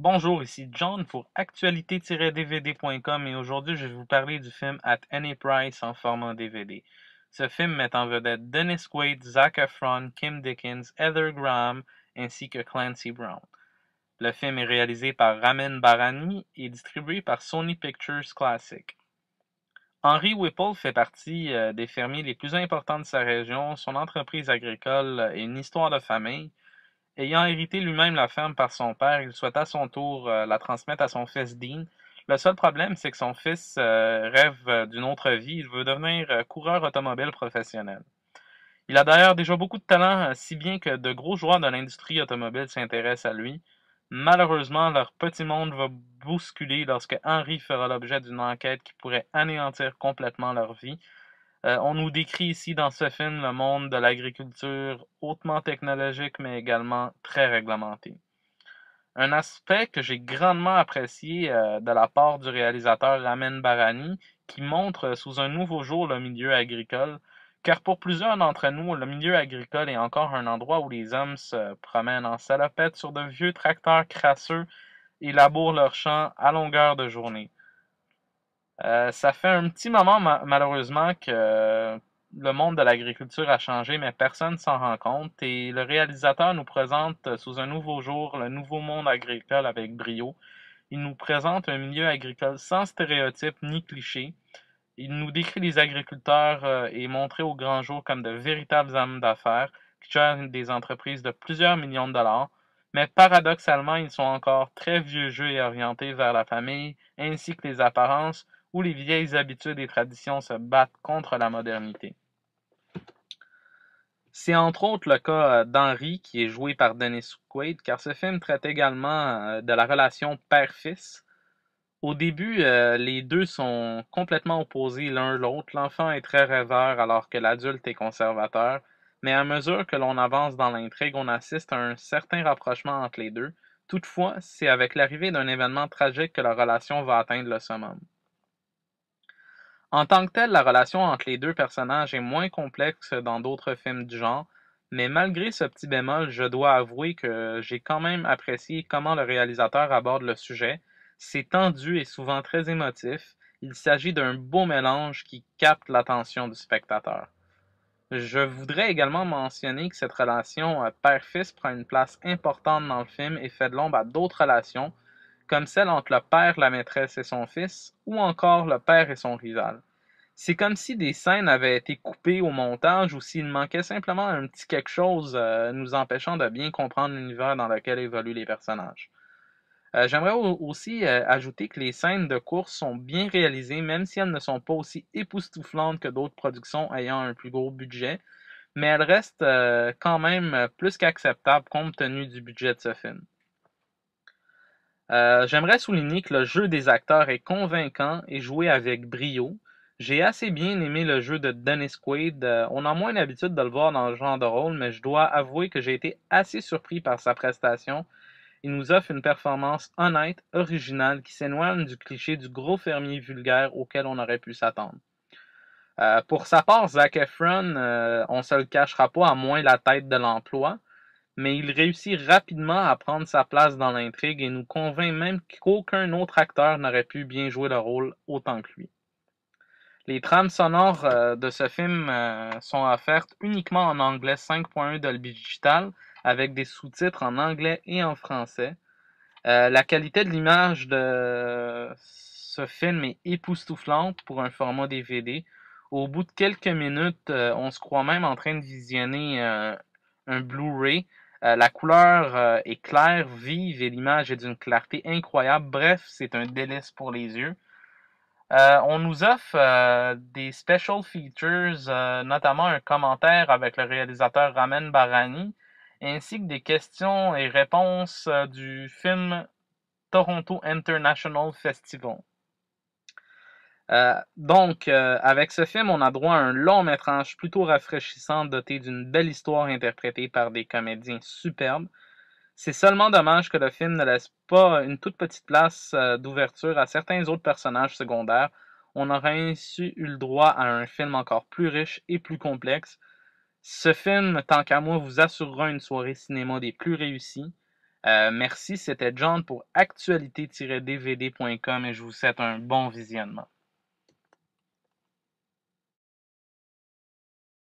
Bonjour, ici John pour actualité-dvd.com et aujourd'hui je vais vous parler du film At Any Price en format DVD. Ce film met en vedette Dennis Quaid, Zac Efron, Kim Dickens, Heather Graham ainsi que Clancy Brown. Le film est réalisé par Ramen Barani et distribué par Sony Pictures Classic. Henry Whipple fait partie euh, des fermiers les plus importants de sa région. Son entreprise agricole est une histoire de famille. Ayant hérité lui-même la ferme par son père, il souhaite à son tour euh, la transmettre à son fils Dean. Le seul problème, c'est que son fils euh, rêve euh, d'une autre vie. Il veut devenir coureur automobile professionnel. Il a d'ailleurs déjà beaucoup de talent, si bien que de gros joueurs de l'industrie automobile s'intéressent à lui. Malheureusement, leur petit monde va bousculer lorsque Henry fera l'objet d'une enquête qui pourrait anéantir complètement leur vie, euh, on nous décrit ici dans ce film le monde de l'agriculture hautement technologique mais également très réglementé. Un aspect que j'ai grandement apprécié euh, de la part du réalisateur Ramen Barani qui montre euh, sous un nouveau jour le milieu agricole, car pour plusieurs d'entre nous, le milieu agricole est encore un endroit où les hommes se promènent en salopette sur de vieux tracteurs crasseux et labourent leurs champs à longueur de journée. Euh, ça fait un petit moment, malheureusement, que euh, le monde de l'agriculture a changé, mais personne s'en rend compte. Et le réalisateur nous présente euh, sous un nouveau jour le nouveau monde agricole avec brio. Il nous présente un milieu agricole sans stéréotypes ni clichés. Il nous décrit les agriculteurs et montré au grand jour comme de véritables hommes d'affaires qui gèrent des entreprises de plusieurs millions de dollars, mais paradoxalement, ils sont encore très vieux jeux et orientés vers la famille, ainsi que les apparences, où les vieilles habitudes et traditions se battent contre la modernité. C'est entre autres le cas euh, d'Henri, qui est joué par Dennis Quaid, car ce film traite également euh, de la relation père-fils. Au début, euh, les deux sont complètement opposés l'un l'autre. L'enfant est très rêveur alors que l'adulte est conservateur, mais à mesure que l'on avance dans l'intrigue, on assiste à un certain rapprochement entre les deux. Toutefois, c'est avec l'arrivée d'un événement tragique que la relation va atteindre le summum. En tant que tel, la relation entre les deux personnages est moins complexe dans d'autres films du genre, mais malgré ce petit bémol, je dois avouer que j'ai quand même apprécié comment le réalisateur aborde le sujet. C'est tendu et souvent très émotif. Il s'agit d'un beau mélange qui capte l'attention du spectateur. Je voudrais également mentionner que cette relation euh, père-fils prend une place importante dans le film et fait de l'ombre à d'autres relations, comme celle entre le père, la maîtresse et son fils, ou encore le père et son rival. C'est comme si des scènes avaient été coupées au montage ou s'il manquait simplement un petit quelque chose euh, nous empêchant de bien comprendre l'univers dans lequel évoluent les personnages. Euh, j'aimerais aussi euh, ajouter que les scènes de course sont bien réalisées, même si elles ne sont pas aussi époustouflantes que d'autres productions ayant un plus gros budget, mais elles restent quand même plus qu'acceptables compte tenu du budget de ce film. Euh, j'aimerais souligner que le jeu des acteurs est convaincant et joué avec brio. J'ai assez bien aimé le jeu de Dennis Quaid. Euh, on a moins l'habitude de le voir dans le genre de rôle, mais je dois avouer que j'ai été assez surpris par sa prestation. Il nous offre une performance honnête, originale, qui s'éloigne du cliché du gros fermier vulgaire auquel on aurait pu s'attendre. Euh, pour sa part, Zach Efron, on se le cachera pas à moins la tête de l'emploi mais il réussit rapidement à prendre sa place dans l'intrigue et nous convainc même qu'aucun autre acteur n'aurait pu bien jouer le rôle autant que lui. Les trames sonores euh, de ce film euh, sont offertes uniquement en anglais 5.1 Dolby Digital avec des sous-titres en anglais et en français. Euh, la qualité de l'image de ce film est époustouflante pour un format DVD. Au bout de quelques minutes, on se croit même en train de visionner un Blu-ray euh, la couleur euh, est claire, vive et l'image est d'une clarté incroyable. Bref, c'est un délice pour les yeux. Euh, on nous offre des special features, notamment un commentaire avec le réalisateur Ramen Barani, ainsi que des questions et réponses du film Toronto International Festival. Euh, donc, euh, avec ce film, on a droit à un long métrage plutôt rafraîchissant doté d'une belle histoire interprétée par des comédiens superbes. C'est seulement dommage que le film ne laisse pas une toute petite place euh, d'ouverture à certains autres personnages secondaires. On aurait ainsi eu le droit à un film encore plus riche et plus complexe. Ce film, tant qu'à moi, vous assurera une soirée cinéma des plus réussies. merci, c'était John pour actualité-dvd.com et je vous souhaite un bon visionnement.